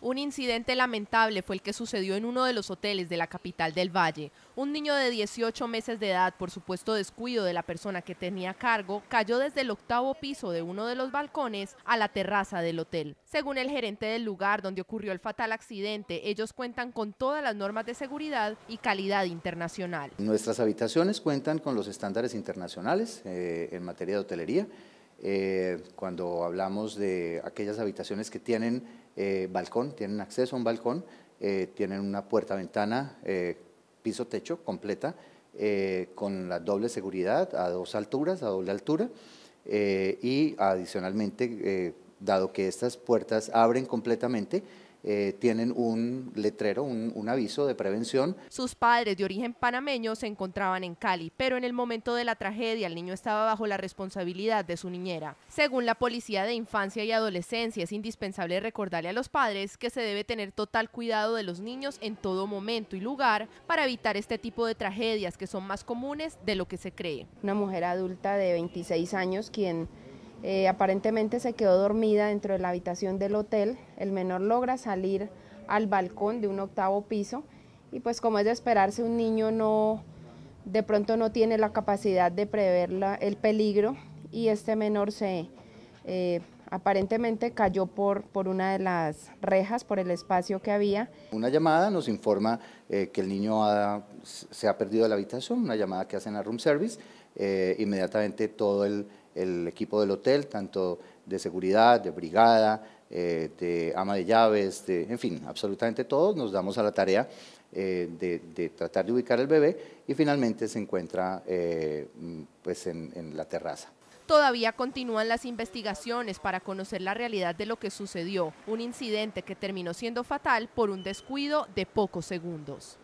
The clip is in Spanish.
Un incidente lamentable fue el que sucedió en uno de los hoteles de la capital del Valle. Un niño de 18 meses de edad, por supuesto descuido de la persona que tenía cargo, cayó desde el octavo piso de uno de los balcones a la terraza del hotel. Según el gerente del lugar donde ocurrió el fatal accidente, ellos cuentan con todas las normas de seguridad y calidad internacional. Nuestras habitaciones cuentan con los estándares internacionales eh, en materia de hotelería. Eh, cuando hablamos de aquellas habitaciones que tienen eh, balcón, tienen acceso a un balcón, eh, tienen una puerta-ventana, piso-techo completa, con la doble seguridad a dos alturas, a doble altura, y adicionalmente, dado que estas puertas abren completamente, eh, tienen un letrero, un aviso de prevención. Sus padres de origen panameño se encontraban en Cali, pero en el momento de la tragedia el niño estaba bajo la responsabilidad de su niñera. Según la Policía de Infancia y Adolescencia, es indispensable recordarle a los padres que se debe tener total cuidado de los niños en todo momento y lugar para evitar este tipo de tragedias que son más comunes de lo que se cree. Una mujer adulta de 26 años quien eh, aparentemente se quedó dormida dentro de la habitación del hotel. El menor logra salir al balcón de un octavo piso y pues como es de esperarse un niño no de pronto no tiene la capacidad de prever el peligro y este menor se eh, aparentemente cayó por, una de las rejas, por el espacio que había. Una llamada nos informa eh, que el niño se ha perdido de la habitación, una llamada que hacen a Room Service, eh, inmediatamente todo el, equipo del hotel, tanto de seguridad, de brigada, eh, de ama de llaves, en fin, absolutamente todos nos damos a la tarea de, tratar de ubicar al bebé y finalmente se encuentra mm, pues en la terraza. Todavía continúan las investigaciones para conocer la realidad de lo que sucedió, un incidente que terminó siendo fatal por un descuido de pocos segundos.